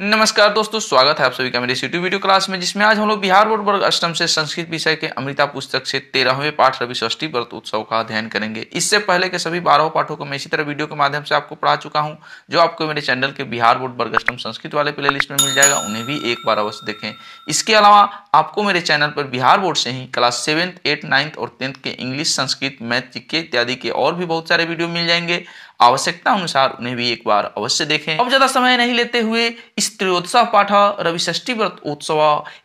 नमस्कार दोस्तों स्वागत है आप सभी का मेरे यूट्यूब वीडियो क्लास में जिसमें आज हम लोग बिहार बोर्ड वर्ग अष्टम से संस्कृत विषय के अमृता पुस्तक से तेरहवें पाठ रवि षष्ठी व्रत उत्सव का अध्ययन करेंगे इससे पहले के सभी बारह पाठों को मैं इसी तरह वीडियो के माध्यम से आपको पढ़ा चुका हूं जो आपको मेरे चैनल के बिहार बोर्ड वर्ग अष्टम संस्कृत वाले प्ले में मिल जाएगा उन्हें भी एक बार अवश्य देखें इसके अलावा आपको मेरे चैनल पर बिहार बोर्ड से ही क्लास सेवेंथ एट नाइन्थ और टेंथ के इंग्लिश संस्कृत मैथ इत्यादि के और भी बहुत सारे वीडियो मिल जाएंगे आवश्यकता अनुसार उन्हें भी एक बार अवश्य देखें अब ज्यादा समय नहीं लेते हुए इस त्रियोत्सव पाठ रवि व्रत उत्सव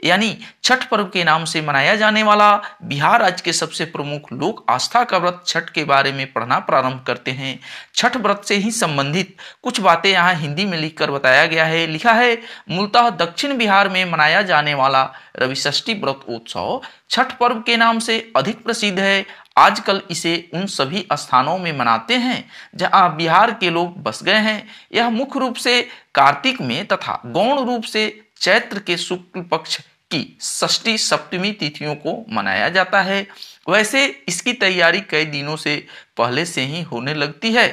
यानी छठ पर्व के नाम से मनाया जाने वाला बिहार राज्य के सबसे प्रमुख लोक आस्था का व्रत छठ के बारे में पढ़ना प्रारंभ करते हैं छठ व्रत से ही संबंधित कुछ बातें यहाँ हिंदी में लिखकर बताया गया है लिखा है मूलतः दक्षिण बिहार में मनाया जाने वाला रवि व्रत उत्सव छठ पर्व के नाम से अधिक प्रसिद्ध है आजकल इसे उन सभी स्थानों में मनाते हैं जहां बिहार के लोग बस गए हैं यह मुख्य रूप से कार्तिक में तथा गौण रूप से चैत्र के शुक्ल पक्ष की षष्टी सप्तमी तिथियों को मनाया जाता है वैसे इसकी तैयारी कई दिनों से पहले से ही होने लगती है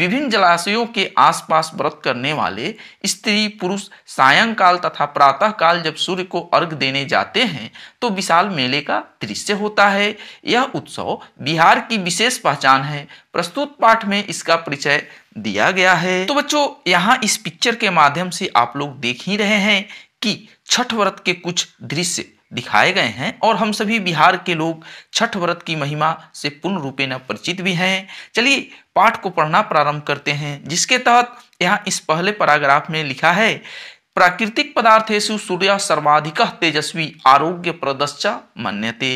विभिन्न जलाशयों के आसपास व्रत करने वाले स्त्री पुरुष सायंकाल तथा प्रातः काल जब सूर्य को अर्घ देने जाते हैं तो विशाल मेले का दृश्य होता है यह उत्सव बिहार की विशेष पहचान है प्रस्तुत पाठ में इसका परिचय दिया गया है तो बच्चों यहाँ इस पिक्चर के माध्यम से आप लोग देख ही रहे हैं कि छठ व्रत के कुछ दृश्य दिखाए गए हैं और हम सभी बिहार के लोग छठ व्रत की महिमा से पूर्ण रूपे न परिचित भी हैं चलिए पाठ को पढ़ना प्रारंभ करते हैं जिसके तहत यहाँ इस पहले पैराग्राफ में लिखा है प्राकृतिक पदार्थेशु सूर्य सर्वाधिक तेजस्वी आरोग्य प्रदश्च मान्यते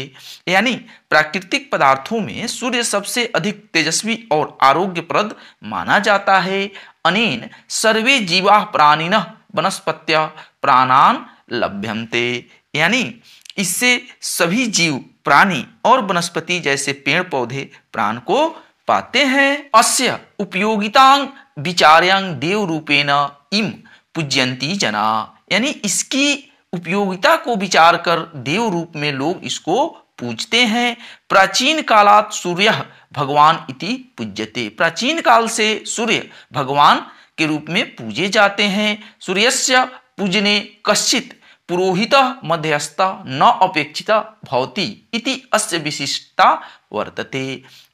यानी प्राकृतिक पदार्थों में सूर्य सबसे अधिक तेजस्वी और आरोग्यप्रद माना जाता है अनेन सर्वे जीवा प्राणिन वनस्पत्य प्राणान लभ्यंते यानी इससे सभी जीव प्राणी और वनस्पति जैसे पेड़ पौधे प्राण को पाते हैं अस्य उपयोगितांग विचार्यांग देव रूपेण इम पूज्यंती जना यानी इसकी उपयोगिता को विचार कर देव रूप में लोग इसको पूजते हैं प्राचीन कालात सूर्य भगवान इति पूज्यते प्राचीन काल से सूर्य भगवान के रूप में पूजे जाते हैं सूर्यस्य पूजने कश्चित पुरोहित मध्यस्थ न अपेक्षित भवती इति अस्य विशिष्टता वर्तते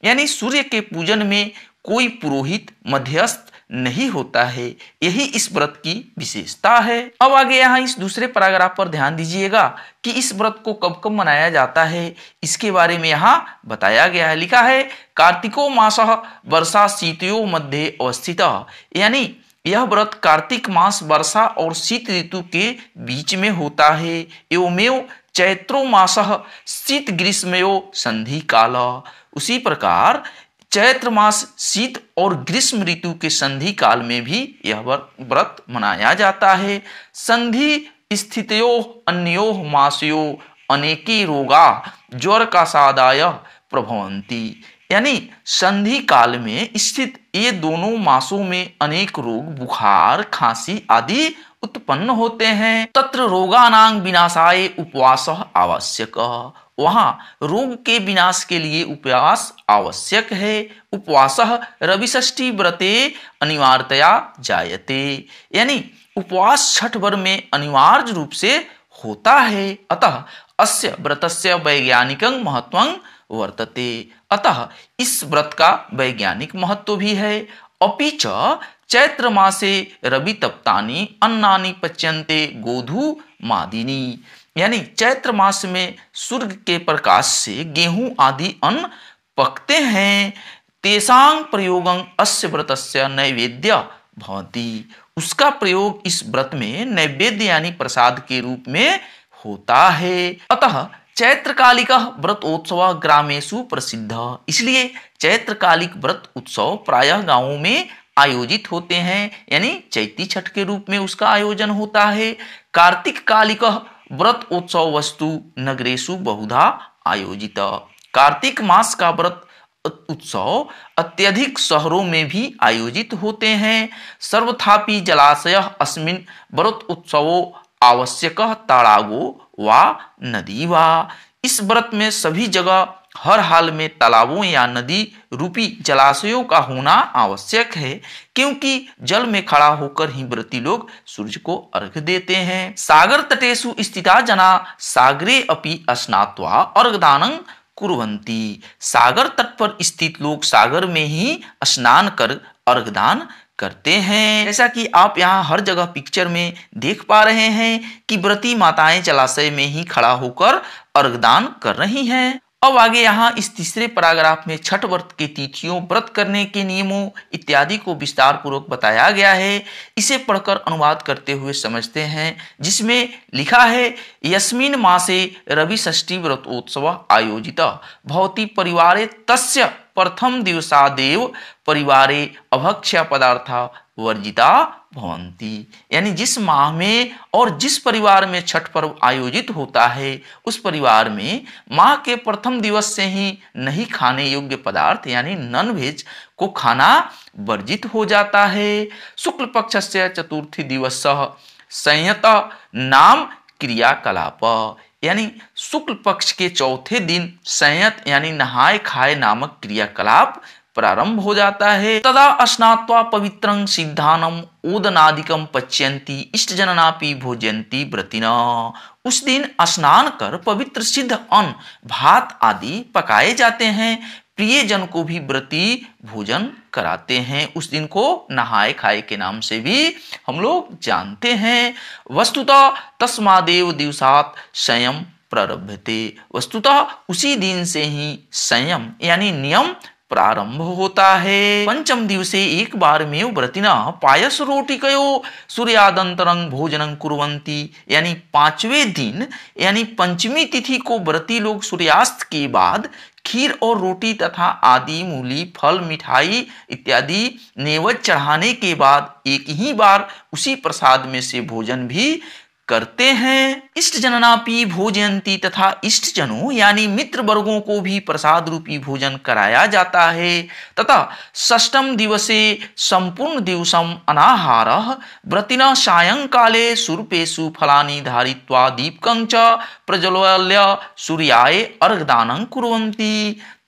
यानी सूर्य के पूजन में कोई पुरोहित मध्यस्थ नहीं होता है यही इस व्रत की विशेषता है अब आगे यहाँ इस दूसरे पैराग्राफ पर ध्यान दीजिएगा कि इस व्रत को कब कब मनाया जाता है इसके बारे में यहाँ बताया गया है लिखा है कार्तिको मास वर्षा शीतो मध्य अवस्थित यानी यह व्रत कार्तिक मास वर्षा और शीत ऋतु के बीच में होता है एवमेव चैत्रो मास शीत ग्रीष्मयो संधि काल उसी प्रकार चैत्र मास शीत और ग्रीष्म ऋतु के संधि काल में भी यह व्रत मनाया जाता है संधि स्थितो अन्यो मासयो अनेके रोगा ज्वर का सादाय प्रभवंती यानी संधि काल में स्थित ये दोनों मासों में अनेक रोग बुखार खांसी आदि उत्पन्न होते हैं तत्र रोगानांग विनाशाए उपवास आवश्यक वहाँ रोग के विनाश के लिए उपवास आवश्यक है उपवास रविष्ठी व्रते अनिवार्यतया जायते यानी उपवास छठ वर में अनिवार्य रूप से होता है अतः अस्य व्रतस्य वैज्ञानिक महत्व वर्तते अतः इस व्रत का वैज्ञानिक महत्व भी है अपिच चैत्र मासे रवि तप्तानी अन्नानी पच्यंते गोधू मादिनी यानी चैत्र मास में सूर्य के प्रकाश से गेहूं आदि अन्न पकते हैं तेसांग प्रयोग अस्य से नैवेद्य भवती उसका प्रयोग इस व्रत में नैवेद्य यानी प्रसाद के रूप में होता है अतः चैत्र कालिक व्रत उत्सव ग्रामेशु प्रसिद्ध इसलिए चैत्रकालिक व्रत उत्सव प्रायः गांवों में आयोजित होते हैं यानी चैती छठ के रूप में उसका आयोजन होता है कार्तिक कालिक व्रत उत्सव वस्तु नगरेशु बहुधा आयोजित कार्तिक मास का व्रत उत्सव अत्यधिक शहरों में भी आयोजित होते हैं सर्वथापि जलाशय अस्मिन व्रत उत्सवों आवश्यक तालाबो व नदी व इस व्रत में सभी जगह हर हाल में तालाबों या नदी रूपी जलाशयों का होना आवश्यक है क्योंकि जल में खड़ा होकर ही व्रती लोग सूर्य को अर्घ देते हैं सागर तटेशु स्थित जना सागरे अपि स्नात्वा अर्घदानं कुरवंती सागर तट पर स्थित लोग सागर में ही स्नान कर अर्घदान करते हैं जैसा कि आप यहाँ हर जगह पिक्चर में देख पा रहे हैं कि व्रती माताएं जलाशय में ही खड़ा होकर अर्घदान कर रही हैं अब आगे यहाँ इस तीसरे पैराग्राफ में छठ व्रत के तिथियों व्रत करने के नियमों इत्यादि को विस्तार पूर्वक बताया गया है इसे पढ़कर अनुवाद करते हुए समझते हैं जिसमें लिखा है यस्मिन मासे रविष्ठी व्रतोत्सव आयोजित भौती परिवार तस्य प्रथम दिवसादेव परिवारे अभक्ष्य पदार्थ वर्जिता भवंती यानी जिस माह में और जिस परिवार में छठ पर्व आयोजित होता है उस परिवार में माह के प्रथम दिवस से ही नहीं खाने योग्य पदार्थ यानी नॉन वेज को खाना वर्जित हो जाता है शुक्ल पक्ष से चतुर्थी दिवस संयत नाम क्रियाकलाप यानी शुक्ल पक्ष के चौथे दिन संयत यानी नहाय खाए नामक क्रियाकलाप प्रारंभ हो जाता है तदा स्नात्वा पवित्रं सिद्धानम ओदनादिकम पच्यंती इष्ट जननापि भोजयंती व्रतिना उस दिन स्नान कर पवित्र सिद्ध अन्न भात आदि पकाए जाते हैं प्रियजन को भी व्रती भोजन कराते हैं उस दिन को नहाए खाए के नाम से भी हम लोग जानते हैं वस्तुतः तस्मादेव दिवसात संयम प्रारभ्यते वस्तुतः उसी दिन से ही संयम यानी नियम प्रारंभ होता है पंचम दिवसे एक बार में व्रतिना पायस रोटी कयो सूर्यादंतरंग भोजन कुरंती यानी पांचवें दिन यानी पंचमी तिथि को व्रती लोग सूर्यास्त के बाद खीर और रोटी तथा आदि मूली फल मिठाई इत्यादि नेवज चढ़ाने के बाद एक ही बार उसी प्रसाद में से भोजन भी करते हैं इष्ट जननापी भोजयंती तथा इष्ट जनों यानी मित्र वर्गों को भी प्रसाद रूपी भोजन कराया जाता है तथा षष्टम दिवसे संपूर्ण दिवसम अनाहार व्रतिन सायंकाले सूर्पेशु फलानी धारित्वा दीपक च प्रज्वल्य सूर्याय अर्घदानं कुरंती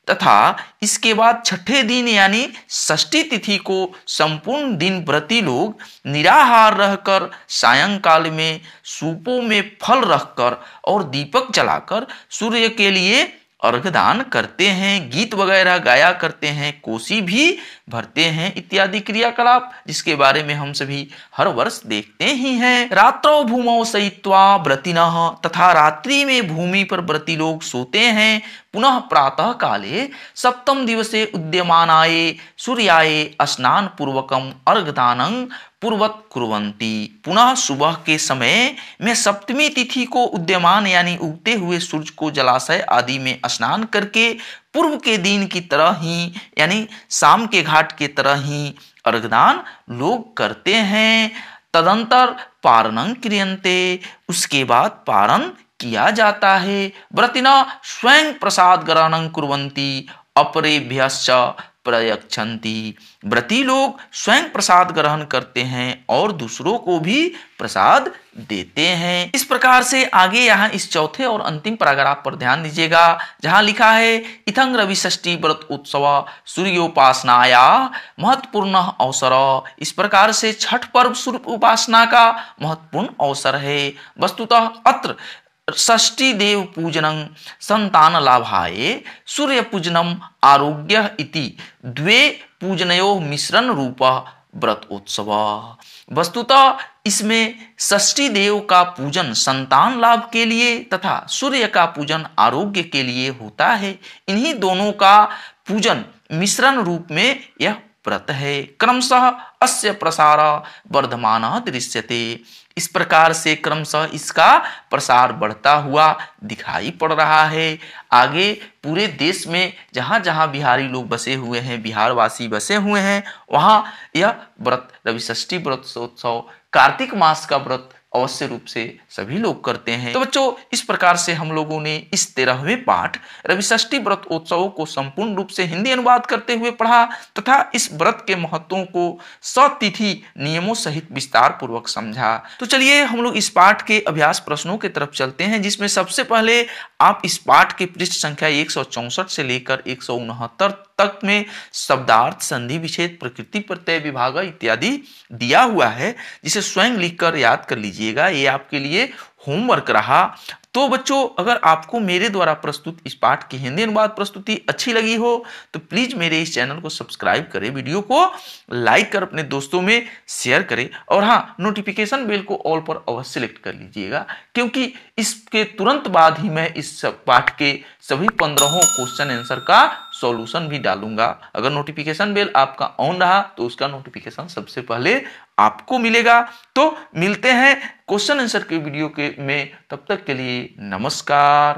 तथा इसके बाद छठे दिन यानी षष्ठी तिथि को संपूर्ण दिन प्रति लोग निराहार रहकर सायंकाल में सूपों में फल रखकर और दीपक जलाकर सूर्य के लिए अर्घदान करते हैं गीत वगैरह गाया करते हैं कोसी भी भरते हैं इत्यादि क्रियाकलाप जिसके बारे में हम सभी हर वर्ष देखते ही हैं रात्रो भूमौ सहित्वा व्रतिन तथा रात्रि में भूमि पर व्रति लोग सोते हैं पुनः प्रातः काले सप्तम दिवसे आये सूर्याय स्नान पूर्वकम अर्घदान पूर्वत कुरवंती पुनः सुबह के समय में सप्तमी तिथि को उद्यमान यानी उगते हुए सूर्य को जलाशय आदि में स्नान करके पूर्व के दिन की तरह ही यानी शाम के घाट के तरह ही अर्घदान लोग करते हैं तदंतर पारणं क्रियंते उसके बाद पारण किया जाता है व्रतिना स्वयं प्रसाद ग्रहण कुरंती अपरेभ्य प्रयक्षंती व्रती लोग स्वयं प्रसाद ग्रहण करते हैं और दूसरों को भी प्रसाद देते हैं इस प्रकार से आगे यहाँ इस चौथे और अंतिम पैराग्राफ पर ध्यान दीजिएगा जहाँ लिखा है इथंग रविष्ठी व्रत उत्सव सूर्योपासनाया महत्वपूर्ण अवसर इस प्रकार से छठ पर्व सूर्य उपासना का महत्वपूर्ण अवसर है वस्तुतः अत्र षष्टी देव पूजनं संतान लाभाये सूर्य पूजनम आरोग्य इति द्वे पूजनयो मिश्रण रूप व्रत उत्सव वस्तुतः इसमें षष्टी देव का पूजन संतान लाभ के लिए तथा सूर्य का पूजन आरोग्य के लिए होता है इन्हीं दोनों का पूजन मिश्रण रूप में यह व्रत है क्रमशः अस्य प्रसार वर्धमान दृश्यते इस प्रकार से क्रमशः इसका प्रसार बढ़ता हुआ दिखाई पड़ रहा है आगे पूरे देश में जहाँ जहाँ बिहारी लोग बसे हुए हैं बिहारवासी बसे हुए हैं वहाँ यह व्रत रविष्ठी व्रतोत्सव कार्तिक मास का व्रत अवश्य रूप से सभी लोग करते हैं तो बच्चों इस प्रकार से हम लोगों ने इस तेरहवें पाठ रविष्ठी व्रत उत्सव को संपूर्ण रूप से हिंदी अनुवाद करते हुए पढ़ा तथा इस व्रत के महत्वों को सतिथि नियमों सहित विस्तार पूर्वक समझा तो चलिए हम लोग इस पाठ के अभ्यास प्रश्नों की तरफ चलते हैं जिसमें सबसे पहले आप इस पाठ के पृष्ठ संख्या एक से लेकर एक तक में शब्दार्थ संधि विच्छेद प्रकृति प्रत्यय विभाग इत्यादि दिया हुआ है जिसे स्वयं लिखकर याद कर लीजिए लीजिएगा ये आपके लिए होमवर्क रहा तो बच्चों अगर आपको मेरे द्वारा प्रस्तुत इस पाठ की हिंदी अनुवाद प्रस्तुति अच्छी लगी हो तो प्लीज मेरे इस चैनल को सब्सक्राइब करें वीडियो को लाइक कर अपने दोस्तों में शेयर करें और हाँ नोटिफिकेशन बेल को ऑल पर अवश्य सिलेक्ट कर लीजिएगा क्योंकि इसके तुरंत बाद ही मैं इस पाठ के सभी पंद्रहों क्वेश्चन आंसर का सॉल्यूशन भी डालूंगा अगर नोटिफिकेशन बेल आपका ऑन रहा तो उसका नोटिफिकेशन सबसे पहले आपको मिलेगा तो मिलते हैं क्वेश्चन आंसर के वीडियो के में तब तक के लिए नमस्कार